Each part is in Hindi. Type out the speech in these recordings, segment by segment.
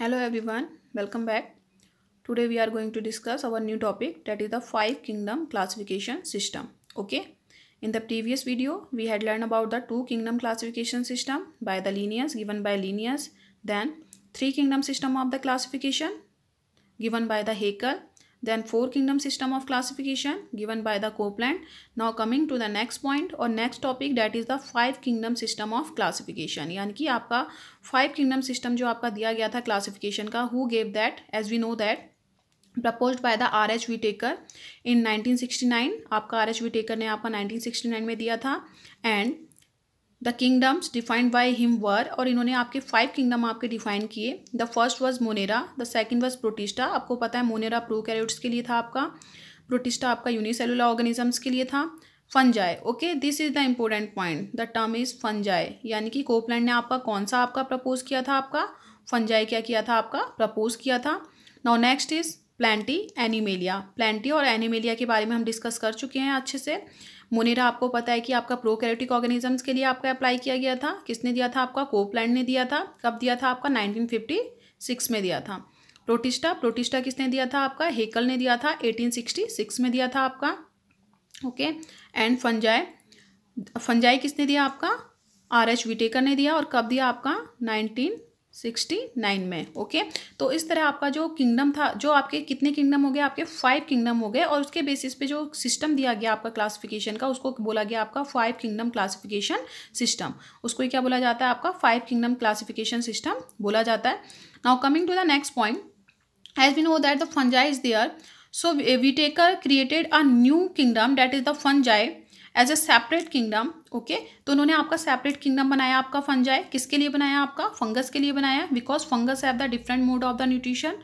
hello everyone welcome back today we are going to discuss our new topic that is the five kingdom classification system okay in the previous video we had learned about the two kingdom classification system by the Linnaeus given by Linnaeus then three kingdom system of the classification given by the Haeckel then four kingdom system of classification given by the copeland now coming to the next point or next topic that is the five kingdom system of classification yani ki aapka five kingdom system jo aapka diya gaya tha classification ka who gave that as we know that propose by the R H Whittaker in 1969 आपका आर एच वी टेकर ने आपका 1969 में दिया था and the kingdoms defined by him were और इन्होंने आपके फाइव किंगडम आपके डिफाइन किए the first was Monera the second was Protista आपको पता है मोनेरा प्रोकैरियोट्स के लिए था आपका प्रोटिस्टा आपका यूनिसेलुलर ऑर्गेनिजम्स के लिए था fungi okay this is the important point the term is fungi यानी कि कोपलैंड ने आपका कौन सा आपका प्रपोज किया था आपका फनजाए क्या किया था आपका प्रपोज किया था now next is Plantae Animalia Plantae और एनीमेलिया के बारे में हम डिस्कस कर चुके हैं अच्छे से मोनेरा आपको पता है कि आपका प्रोकैरियोटिक ऑर्गेनिजम्स के लिए आपका अप्लाई किया गया था किसने दिया था आपका कोप्लैंड ने दिया था कब दिया था आपका 1956 में दिया था प्रोटिस्टा प्रोटिस्टा किसने दिया था आपका हेकल ने दिया था 1866 में दिया था आपका ओके एंड फंजाई फंजाई किसने दिया आपका आर एच विटेकर ने दिया और कब दिया आपका नाइनटीन सिक्सटी नाइन में ओके तो इस तरह आपका जो किंगडम था जो आपके कितने किंगडम हो गए आपके फाइव किंगडम हो गए और उसके बेसिस पे जो सिस्टम दिया गया आपका क्लासिफिकेशन का उसको बोला गया आपका फाइव किंगडम क्लासिफिकेशन सिस्टम उसको क्या बोला जाता है आपका फाइव किंगडम क्लासिफिकेशन सिस्टम बोला जाता है now coming to the next point as we know that the fungi is there so Whittaker created a new kingdom that is the fungi as a separate kingdom okay तो उन्होंने आपका सेपरेट किंगडम बनाया आपका फंजाई किसके लिए बनाया आपका फंगस के लिए बनाया because fungus have the different mode of the nutrition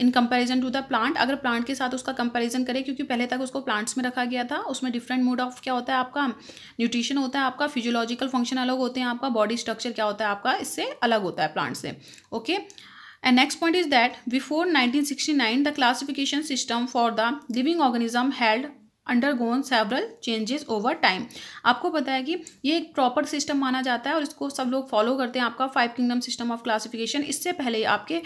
in comparison to the plant अगर प्लांट के साथ उसका कंपैरिजन करें क्योंकि पहले तक उसको प्लांट्स में रखा गया था उसमें डिफरेंट मोड ऑफ क्या होता है आपका न्यूट्रिशन होता है आपका फिजियोलॉजिकल फंक्शन अलग होते हैं आपका बॉडी स्ट्रक्चर क्या होता है आपका इससे अलग होता है प्लांट से okay and next point is that before 1969 the classification system for the living organism held undergone several changes over time आपको पता है कि ये एक प्रॉपर सिस्टम माना जाता है और इसको सब लोग फॉलो करते हैं आपका five kingdom system of classification इससे पहले आपके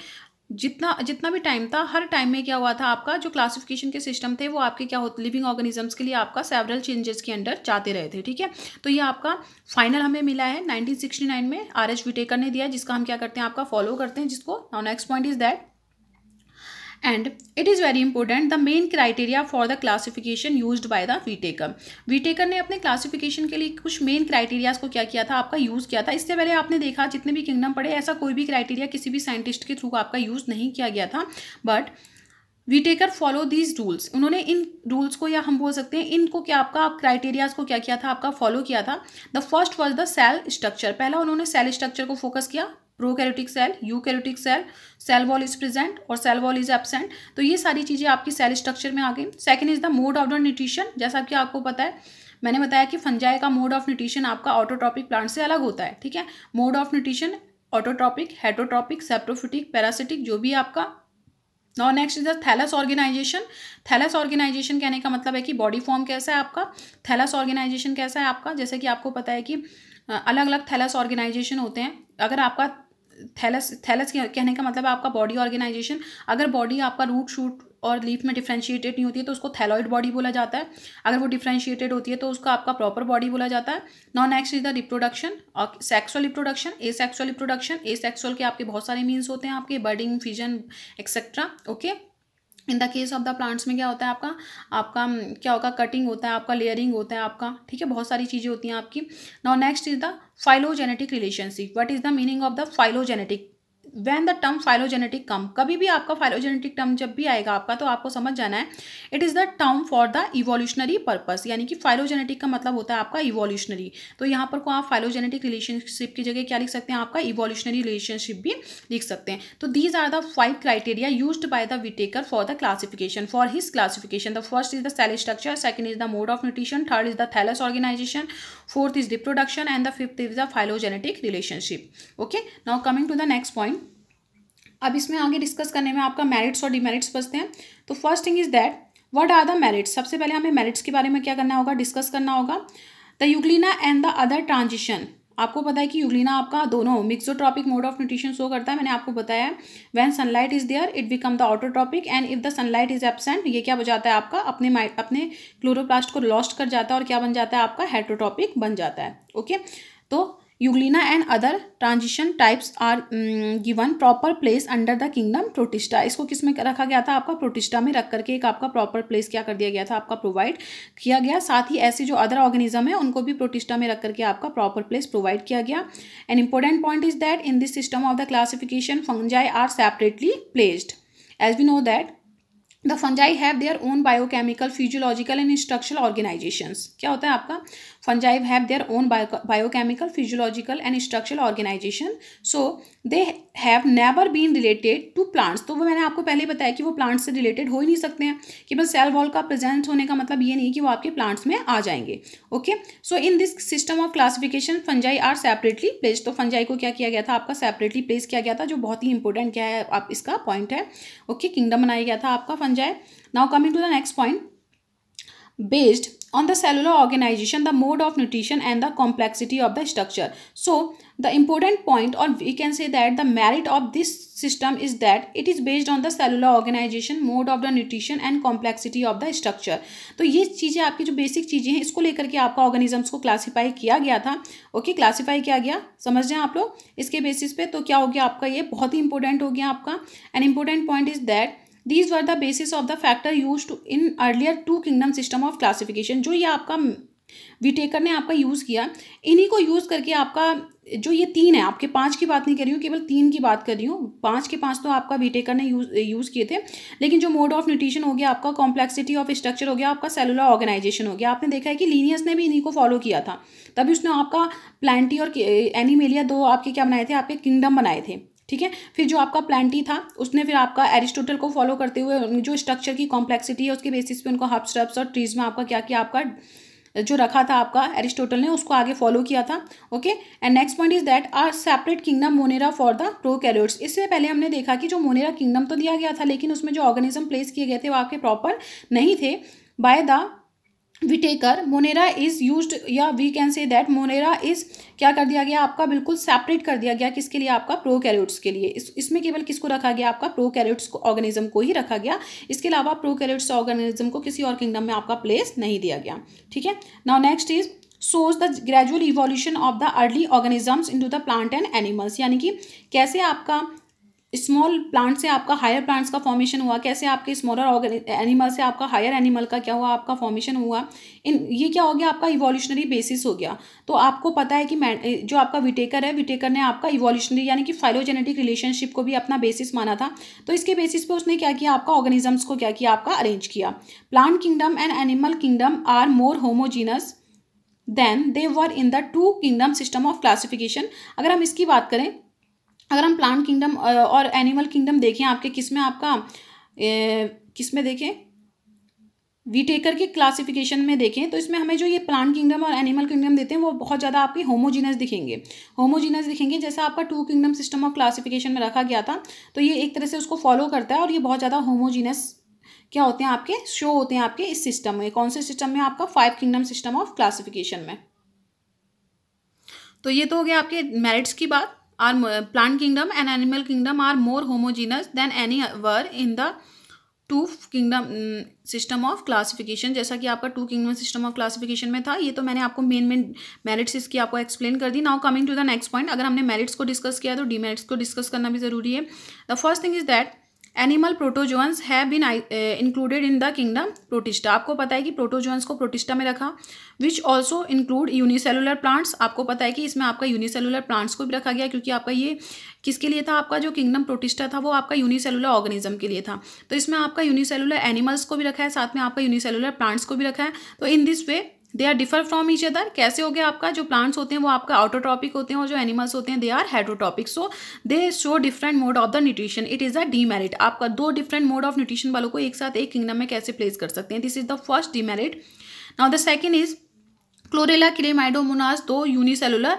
जितना जितना भी टाइम था हर टाइम में क्या हुआ था आपका जो क्लासिफिकेशन के सिस्टम थे वो आपके क्या होते लिविंग ऑर्गेनिजम्स के लिए आपका सेवरल चेंजेस के अंडर जाते रहे थे ठीक है तो ये आपका फाइनल हमें मिला है 1969 में आर एच विटेकर ने दिया जिसका हम क्या करते हैं आपका फॉलो करते हैं जिसको next point is that and it is very important the main criteria for the classification used by the Whittaker Whittaker ने अपने क्लासिफिकेशन के लिए कुछ मेन क्राइटेरियाज को क्या किया था आपका यूज़ किया था इससे पहले आपने देखा जितने भी किंगडम पड़े ऐसा कोई भी क्राइटेरिया किसी भी साइंटिस्ट के थ्रू आपका यूज़ नहीं किया गया था but Whittaker follow these rules उन्होंने इन रूल्स को या हम बोल सकते हैं इनको क्या आपका क्राइटेरियाज को क्या किया था आपका फॉलो किया था the first was the cell structure पहला उन्होंने सेल स्ट्रक्चर को फोकस किया prokaryotic cell eukaryotic cell cell wall is present और सेल वॉल इज एबसेंट तो ये सारी चीज़ें आपकी सेल स्ट्रक्चर में आ गई second is the mode of the nutrition जैसा कि आपको पता है मैंने बताया कि फंजाई का मोड ऑफ न्यूट्रिशन आपका ऑटोट्रॉपिक प्लांट से अलग होता है ठीक है mode of nutrition autotrophic heterotrophic saprophytic parasitic जो भी आपका और next is the thallus organisation thallus organisation कहने का मतलब है कि बॉडी फॉर्म कैसा है आपका थैलस ऑर्गेनाइजेशन कैसा है आपका जैसे कि आपको पता है कि अलग अलग थैलस ऑर्गेनाइजेशन होते हैं अगर आपका थैलस थैलस कहने का मतलब है आपका बॉडी ऑर्गेनाइजेशन अगर बॉडी आपका रूट शूट और लीफ में डिफ्रेंशिएटेड नहीं होती है तो उसको थैलॉइड बॉडी बोला जाता है अगर वो डिफ्रेंशिएटेड होती है तो उसको आपका प्रॉपर बॉडी बोला जाता है non next is the reproduction और sexual reproduction asexual reproduction asexual के आपके बहुत सारे मीन्स होते हैं आपके budding fission etcetera okay in the case of the plants में क्या होता है आपका आपका क्या होगा कटिंग होता है आपका लेयरिंग होता है आपका ठीक है बहुत सारी चीज़ें होती हैं आपकी now next is the phylogenetic relationship what is the meaning of the phylogenetic when the term phylogenetic come कभी भी आपका फाइलोजेनेटिक टर्म जब भी आएगा आपका तो आपको समझ जाना है it is the term for the evolutionary purpose यानी कि फाइलोजेनेटिक का मतलब होता है आपका इवोल्यूशनरी तो यहाँ पर को आप फाइलोजेनेटिक रिलेशनशिप की जगह क्या लिख सकते हैं आपका इवोल्यूशनरी रिलेशनशिप भी लिख सकते हैं तो these are the five criteria use by the Whittaker for the classification for his classification the first is the cell structure second is the mode of nutrition third is the thallus organisation fourth is reproduction and the fifth is the phylogenetic relationship okay now coming to the next point अब इसमें आगे डिस्कस करने में आपका मेरिट्स और डिमेरिट्स बचते हैं तो first thing is that what are the merits सबसे पहले हमें मेरिट्स के बारे में क्या करना होगा डिस्कस करना होगा the Euglena and the other transition आपको पता है कि यूग्लिना आपका दोनों mixotrophic mode of nutrition show करता है मैंने आपको बताया when sunlight is there it become the autotrophic and if the sunlight is absent ये क्या हो जाता है आपका अपने माइ अपने क्लोरोप्लास्ट को लॉस्ट कर जाता है और क्या बन जाता है आपका हेट्रोट्रॉपिक बन जाता है ओके तो Euglena and other transition types are given proper place under the kingdom Protista इसको किस में रखा गया था आपका प्रोटिस्टा में रख करके एक आपका प्रॉपर प्लेस क्या कर दिया गया था आपका प्रोवाइड किया गया साथ ही ऐसे जो अदर ऑर्गेनिज्म है उनको भी प्रोटिस्टा में रख करके आपका प्रॉपर प्लेस प्रोवाइड किया गया an important point is that in this system of the classification fungi are separately placed as we know that the fungi have their own biochemical physiological and structural organization क्या होता है आपका fungi have their own biochemical physiological and structural organization so they have never been related to plants तो वो मैंने आपको पहले बताया कि वो प्लांट्स से रिलेटेड हो ही नहीं सकते हैं कि बस सेल वॉल का प्रेजेंट होने का मतलब ये नहीं कि वो आपके प्लांट्स में आ जाएंगे okay so in this system of classification fungi are separately place तो फंजाई को क्या किया गया था आपका सेपरेटली प्लेस किया गया था जो बहुत ही इंपॉर्टेंट क्या है आप इसका पॉइंट है ओके किंगडम बनाया गया था आपका फंजाई जाए now coming to the next point based on the cellular organization the mode of nutrition and the complexity of the structure so the important point or we can say that the merit of this system is that it is based on the cellular organization mode of the nutrition and complexity of the structure तो ये चीज़ें आपकी जो बेसिक चीज़ें हैं इसको लेकर के आपका ऑर्गेनिजम्स को क्लासीफाई किया गया था ओके क्लासीफाई किया गया समझ जाए आप लोग इसके बेसिस पे तो क्या हो गया आपका ये बहुत ही इंपॉर्टेंट हो गया आपका and important point is that these were the basis of the factor use to in earlier two kingdom system of classification जो ये आपका विटेकर ने आपका यूज़ किया इन्हीं को यूज़ करके आपका जो ये तीन है आपके पांच की बात नहीं कर रही हूँ केवल तीन की बात कर रही हूँ पांच के पांच तो आपका विटेकर ने यूज़ यूज़ किए थे लेकिन जो मोड ऑफ न्यूट्रिशन हो गया आपका कॉम्प्लेक्सिटी ऑफ स्ट्रक्चर हो गया आपका सेलुलर ऑर्गेनाइजेशन हो गया आपने देखा है कि लीनियस ने भी इन्हीं को फॉलो किया था तभी उसने आपका प्लान्टी और एनिमेलिया दो आपके क्या बनाए थे आपके किंगडम बनाए थे ठीक है फिर जो आपका प्लान्टी था उसने फिर आपका एरिस्टोटल को फॉलो करते हुए जो स्ट्रक्चर की कॉम्प्लेक्सिटी है उसके बेसिस पे उनको हब स्ट्रप्स और ट्रीज में आपका क्या किया आपका जो रखा था आपका एरिस्टोटल ने उसको आगे फॉलो किया था okay and next point is that are separate kingdom Monera for the prokaryotes इससे पहले हमने देखा कि जो मोनेरा किंगडम तो दिया गया था लेकिन उसमें जो ऑर्गेनिज्म प्लेस किए गए थे वो आपके प्रॉपर नहीं थे by the Whittaker Monera is used या we can say that Monera is क्या कर दिया गया आपका बिल्कुल सेपरेट कर दिया गया किसके लिए आपका प्रो कैरोट्स के लिए इस इसमें केवल किसको रखा गया आपका प्रो कैरिट्स ऑर्गेनिज्म को ही रखा गया इसके अलावा प्रो कैरिट्स ऑर्गेनिज्म को किसी और किंगडम में आपका प्लेस नहीं दिया गया ठीक है now next is shows the gradual evolution of the early organisms into the plant and animals यानी कि कैसे आपका स्मॉल प्लांट से आपका हायर प्लांट्स का फॉर्मेशन हुआ कैसे आपके स्मॉलर एनिमल से आपका हायर एनिमल का क्या हुआ आपका फॉर्मेशन हुआ इन ये क्या हो गया आपका इवोल्यूशनरी बेसिस हो गया तो आपको पता है कि जो आपका विटेकर है विटेकर ने आपका इवोल्यूशनरी यानी कि फाइलोजेनेटिक रिलेशनशिप को भी अपना बेसिस माना था तो इसके बेसिस पे उसने क्या किया आपका ऑर्गेनिजम्स को क्या किया आपका अरेंज किया plant kingdom and animal kingdom are more homogeneous than they were in the two kingdom system of classification अगर हम इसकी बात करें अगर हम प्लांट किंगडम और एनिमल किंगडम देखें आपके किस में आपका किस में देखें वीटेकर के क्लासिफिकेशन में देखें तो इसमें हमें जो ये प्लांट किंगडम और एनिमल किंगडम देते हैं वो बहुत ज़्यादा आपकी होमोजीनस दिखेंगे होमोजीनस दिखेंगे जैसा आपका two kingdom system of classification में रखा गया था तो ये एक तरह से उसको फॉलो करता है और ये बहुत ज़्यादा होमोजीनस क्या होते हैं आपके शो होते हैं आपके इस सिस्टम में कौन से सिस्टम में आपका five kingdom system of classification में तो ये तो हो गया आपके मेरिट्स की बात are uh, plant kingdom and animal kingdom are more homogeneous than any were in the two kingdom system of classification जैसा कि आपका two kingdom system of classification में था ये तो मैंने आपको मेन मेन मेरिट्स इसकी आपको एक्सप्लेन कर दी now coming to the next point अगर हमने मेरिट्स को डिस्कस किया तो डीमेरिट्स को डिस्कस करना भी जरूरी है the first thing is that animal protozoans have bin included in the kingdom Protista आपको पता है कि प्रोटोजोन्स को प्रोटिस्टा में रखा which also include unicellular plants आपको पता है कि इसमें आपका यूनिसेलुलर प्लांट्स को भी रखा गया क्योंकि आपका ये किसके लिए था आपका जो किंगडम प्रोटिस्टा था वो आपका यूनिसेलुलर ऑर्गेनिज्म के लिए था तो इसमें आपका यूनिसेलुलर एनिमल्स को भी रखा है साथ में आपका यूनिसेलुलर प्लांट्स को भी रखा है तो in this way they are differ from each other कैसे हो गया आपका जो प्लांट्स होते हैं वो आपका आउटोटॉपिक होते हैं और जो एनिमल्स होते हैं they are heterotrophic so they show different mode of the nutrition it is a demerit आपका दो डिफरेंट मोड ऑफ न्यूट्रिशन वालों को एक साथ एक किंगडम में कैसे प्लेस कर सकते हैं this is the first demerit now the second is Chlorella Chlamydomonas दो unicellular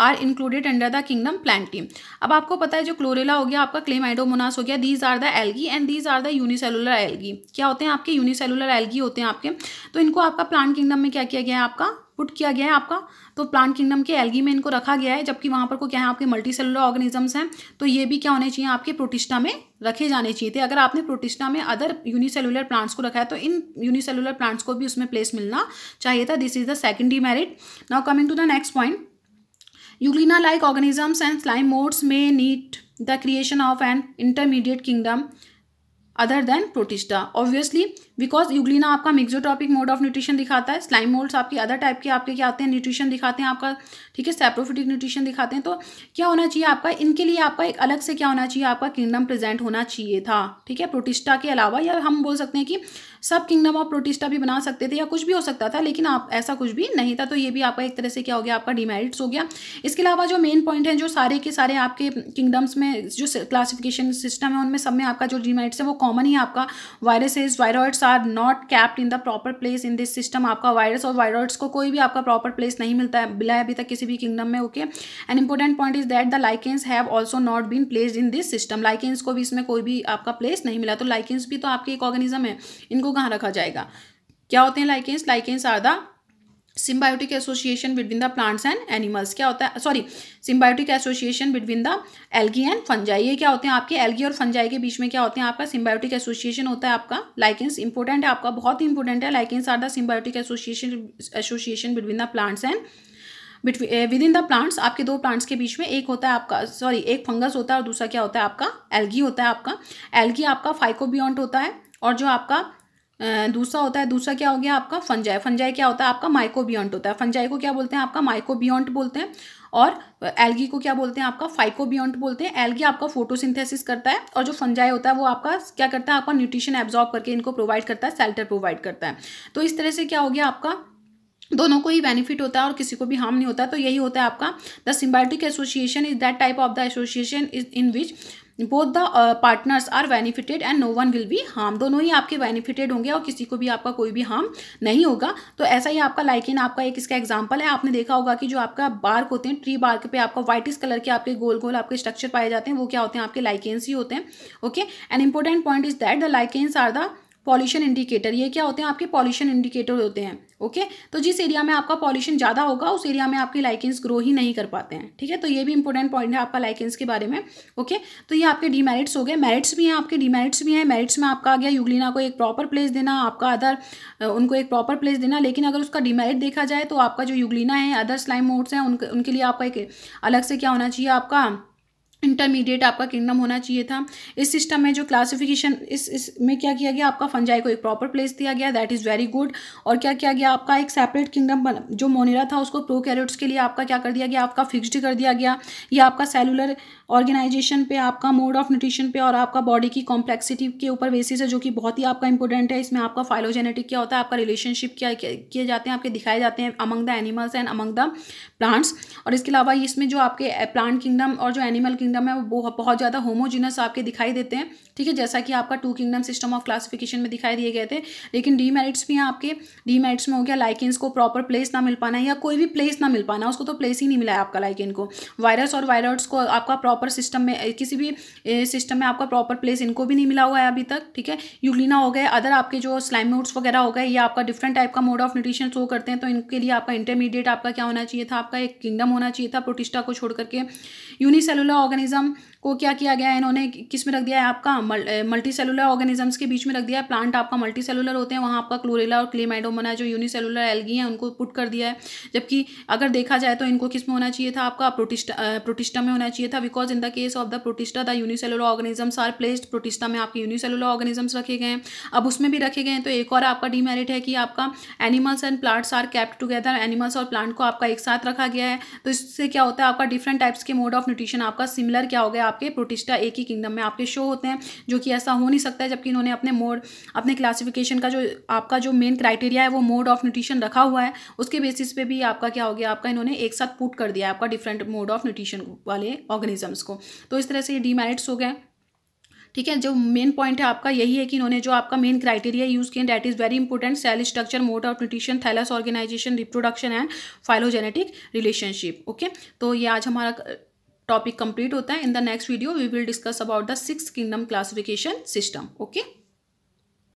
are included under the kingdom Plantae अब आपको पता है जो क्लोरेला हो गया आपका क्लेमाइडोमोनास हो गया these are the algae and these are the unicellular algae क्या होते हैं आपके यूनिसेलुलर एलगी होते हैं आपके तो इनको आपका प्लांट किंगडम में क्या किया गया है आपका पुट किया गया है आपका तो प्लांट किंगडम के एलगी में इनको रखा गया है जबकि वहाँ पर को क्या है आपके मल्टी सेलुलर ऑर्गेनिजम्स हैं तो ये भी क्या होने चाहिए आपके प्रोटिस्टा में रखे जाने चाहिए थे अगर आपने प्रोटिस्टा में अदर यूनिसेलुलर प्लांट्स को रखा है तो इन यूनिसेलुलर प्लांट्स को भी उसमें प्लेस मिलना चाहिए था this is the second demerit now coming to the next point Euglena-like organisms and slime modes may need the creation of an intermediate kingdom other than protista. Obviously, because Euglena आपका मिक्सोटॉपिक मोड ऑफ न्यूट्रिशन दिखाता है स्लाइम मोल्ड्स आपकी अदर टाइप के आपके क्या आते हैं न्यूट्रिशन दिखाते हैं आपका ठीक है सेप्रोफिटिक न्यूट्रिशन दिखाते हैं तो क्या होना चाहिए आपका इनके लिए आपका एक अलग से क्या होना चाहिए आपका किंगडम प्रेजेंट होना चाहिए था ठीक है प्रोटिस्टा के अलावा या हम बोल सकते हैं कि सब किंगडम ऑफ प्रोटिस्टा भी बना सकते थे या कुछ भी हो सकता था लेकिन आप ऐसा कुछ भी नहीं था तो ये भी आपका एक तरह से क्या हो गया आपका डिमेरिट्स हो गया इसके अलावा जो मेन पॉइंट है जो सारे के सारे आपके किंगडम्स में जो क्लासिफिकेशन सिस्टम है उनमें सब में आपका जो डिमेरिट्स है वो कॉमन ही आपका viruses viroids are not kept in the proper place in this system आपका वायरस और वायरॉइड्स को कोई भी आपका प्रॉपर प्लेस नहीं मिलता है मिला है अभी तक किसी भी किंगडम में okay an important point is that the lichens have also not been place in this system lichens को भी इसमें कोई भी आपका प्लेस नहीं मिला तो लाइकेंस भी तो आपके एक ऑर्गेनिज्म है इनको कहाँ रखा जाएगा क्या होते हैं lichens lichens are the symbiotic association between the plants and animals क्या होता है sorry symbiotic association between the algae and fungi ये क्या होते हैं आपके एल्गी और फंजाई के बीच में क्या होते हैं आपका सिम्बायोटिक एसोसिएशन होता है आपका लाइकेंस इंपॉर्टेंट है आपका बहुत ही इंपॉर्टेंट है lichens are the symbiotic association association between the plants and within the plants आपके दो प्लांट्स के बीच में एक होता है आपका सॉरी एक फंगस होता है और दूसरा क्या होता है आपका एल्गी होता है आपका एल्गी आपका फाइकोबियॉन्ट होता है और जो आपका दूसरा होता है दूसरा क्या हो गया आपका फंजाई फंजाई क्या होता है आपका माइकोबियंट होता है फंजाई को क्या बोलते हैं आपका माइकोबियंट बोलते हैं और एल्गी को क्या बोलते हैं आपका फाइकोबियंट बोलते हैं एल्गी आपका फोटोसिंथेसिस करता है और जो फंजाई होता है वो आपका क्या करता है आपका न्यूट्रिशन एब्जॉर्ब करके इनको प्रोवाइड करता है सेल्टर प्रोवाइड करता है तो इस तरह से क्या हो गया आपका दोनों को ही बेनिफिट होता है और किसी को भी हार्म नहीं होता तो यही होता है आपका the symbiotic association is that type of the association is in which both the partners are benefited and no one will be harm दोनों ही आपके बेनिफिटेड होंगे और किसी को भी आपका कोई भी हार्म नहीं होगा तो ऐसा ही आपका लाइकिन आपका एक इसका एग्जाम्पल है आपने देखा होगा कि जो आपका बार्क होते हैं ट्री बार्क पे आपका व्हाइटिस कलर के आपके गोल गोल आपके स्ट्रक्चर पाए जाते हैं वो क्या होते हैं आपके लाइकेंस ही होते हैं okay and important point is that the lichens are the pollution indicator ये क्या होते हैं आपके पॉल्यूशन इंडिकेटर होते हैं ओके तो जिस एरिया में आपका पॉल्यूशन ज़्यादा होगा उस एरिया में आपके लाइकेंस ग्रो ही नहीं कर पाते हैं ठीक है तो ये भी इंपॉर्टेंट पॉइंट है आपका लाइकेंस के बारे में ओके तो ये आपके डीमेरिट्स हो गए मेरिट्स भी हैं आपके डीमेरिट्स भी हैं मेरिट्स में आपका आ गया यूगलिना को एक प्रॉपर प्लेस देना आपका अदर उनको एक प्रॉपर प्लेस देना लेकिन अगर उसका डिमेरिट देखा जाए तो आपका जो यूगलिना है अदर स्लाइम मोड्स हैं उनके उनके लिए आपका एक अलग से क्या होना चाहिए आपका इंटरमीडिएट आपका किंगडम होना चाहिए था इस सिस्टम में जो क्लासिफिकेशन इस में क्या किया गया आपका फंजाई को एक प्रॉपर प्लेस दिया गया दैट इज़ वेरी गुड और क्या किया गया आपका एक सेपरेट किंगडम जो मोनेरा था उसको प्रो कैरोट्स के लिए आपका क्या कर दिया गया आपका फिक्स्ड कर दिया गया या आपका सेलुलर ऑर्गेनाइजेशन पे आपका मोड ऑफ न्यूट्रिशन पे और आपका बॉडी की कॉम्प्लेक्सिटी के ऊपर बेसिस है जो कि बहुत ही आपका इंपॉर्टेंट है इसमें आपका फाइलोजेनेटिक क्या होता है आपका रिलेशनशिप क्या किए जाते हैं आपके दिखाए जाते हैं among the animals and among the plants और इसके अलावा इसमें जो आपके प्लांट किंगडम और जो एनिमल किंगडम किंगडम है वो बहुत ज़्यादा होमोजिनस आपके दिखाई देते हैं ठीक है जैसा कि आपका two kingdom system of classification में दिखाई दिए गए थे लेकिन डीमेरिट्स भी हैं आपके डीमेरिट्स में हो गया लाइकेंस को प्रॉपर प्लेस ना मिल पाना या कोई भी प्लेस ना मिल पाना उसको तो प्लेस ही नहीं मिला है आपका लाइकिन को वायरस और वायरस को आपका प्रॉपर सिस्टम में किसी भी सिस्टम में आपका प्रॉपर प्लेस इनको भी नहीं मिला हुआ है अभी तक ठीक है यूलिना हो गए अदर आपके जो स्लाइम नोट्स वगैरह हो गए या आपका डिफरेंट टाइप का मोड ऑफ न्यूट्रिशन शो करते हैं तो इनके लिए आपका इंटरमीडिएट आपका क्या होना चाहिए था आपका एक किंगडम होना चाहिए था प्रोटिस्टा को छोड़ करके यूनिसेलुलर ऑर्गेन mechanism को क्या किया गया है इन्होंने किस में रख दिया है आपका मल्टी सेलुलर ऑर्गेनिजम्स के बीच में रख दिया है प्लांट आपका मल्टी सेलुलर होते हैं वहाँ आपका क्लोरेला और क्लेमाइडोमोना जो यूनिसेलुलर एलगी हैं उनको पुट कर दिया है जबकि अगर देखा जाए तो इनको किस में होना चाहिए था आपका प्रोटिस्टा प्रोटिस्टा में होना चाहिए था because in the case of the Protista the unicellular organisms are placed Protista में आपके यूनिसेलुलर ऑर्गेनिजम्स रखे गए हैं अब उसमें भी रखे गए हैं तो एक और आपका डीमेरिट है कि आपका animals and plants are kept together animals और प्लांट को आपका एक साथ रखा गया है तो इससे क्या होता है आपका डिफरेंट टाइप्स के मोड ऑफ न्यूट्रिशन आपका सिमिलर क्या हो गया आपके प्रोटिस्टा एक ही किंगडम में आपके शो होते हैं जो कि ऐसा हो नहीं सकता है जबकि इन्होंने अपने मोड अपने क्लासिफिकेशन का जो आपका जो मेन क्राइटेरिया है वो मोड ऑफ न्यूट्रिशन रखा हुआ है उसके बेसिस पे भी आपका क्या हो गया आपका इन्होंने एक साथ पुट कर दिया आपका डिफरेंट मोड ऑफ न्यूट्रिशन वाले ऑर्गेनिजम्स को तो इस तरह से ये डीमेरिट्स हो गए ठीक है जो मेन पॉइंट है आपका यही है कि इन्होंने जो आपका मेन क्राइटेरिया यूज़ किया that is very important cell structure mode of nutrition thallus organization reproduction and phylogenetic relationship okay तो ये आज हमारा टॉपिक कंप्लीट होता है in the next video we will discuss about the six kingdom classification system okay